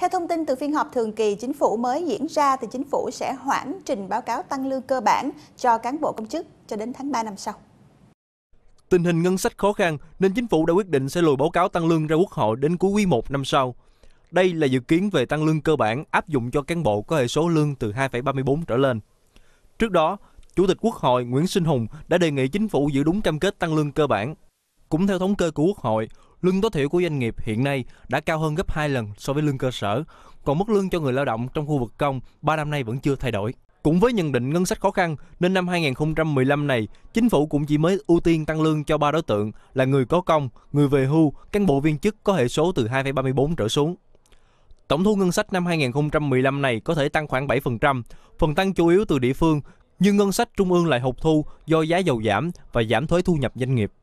Theo thông tin từ phiên họp thường kỳ chính phủ mới diễn ra thì chính phủ sẽ hoãn trình báo cáo tăng lương cơ bản cho cán bộ công chức cho đến tháng 3 năm sau. Tình hình ngân sách khó khăn nên chính phủ đã quyết định sẽ lùi báo cáo tăng lương ra Quốc hội đến cuối quý 1 năm sau. Đây là dự kiến về tăng lương cơ bản áp dụng cho cán bộ có hệ số lương từ 2,34 trở lên. Trước đó, Chủ tịch Quốc hội Nguyễn Sinh Hùng đã đề nghị chính phủ giữ đúng cam kết tăng lương cơ bản. Cũng theo thống kê của Quốc hội, Lương tối thiểu của doanh nghiệp hiện nay đã cao hơn gấp 2 lần so với lương cơ sở, còn mức lương cho người lao động trong khu vực công 3 năm nay vẫn chưa thay đổi. Cũng với nhận định ngân sách khó khăn nên năm 2015 này, chính phủ cũng chỉ mới ưu tiên tăng lương cho ba đối tượng là người có công, người về hưu, cán bộ viên chức có hệ số từ 2,34 trở xuống. Tổng thu ngân sách năm 2015 này có thể tăng khoảng 7%, phần tăng chủ yếu từ địa phương, nhưng ngân sách trung ương lại hụt thu do giá dầu giảm và giảm thuế thu nhập doanh nghiệp.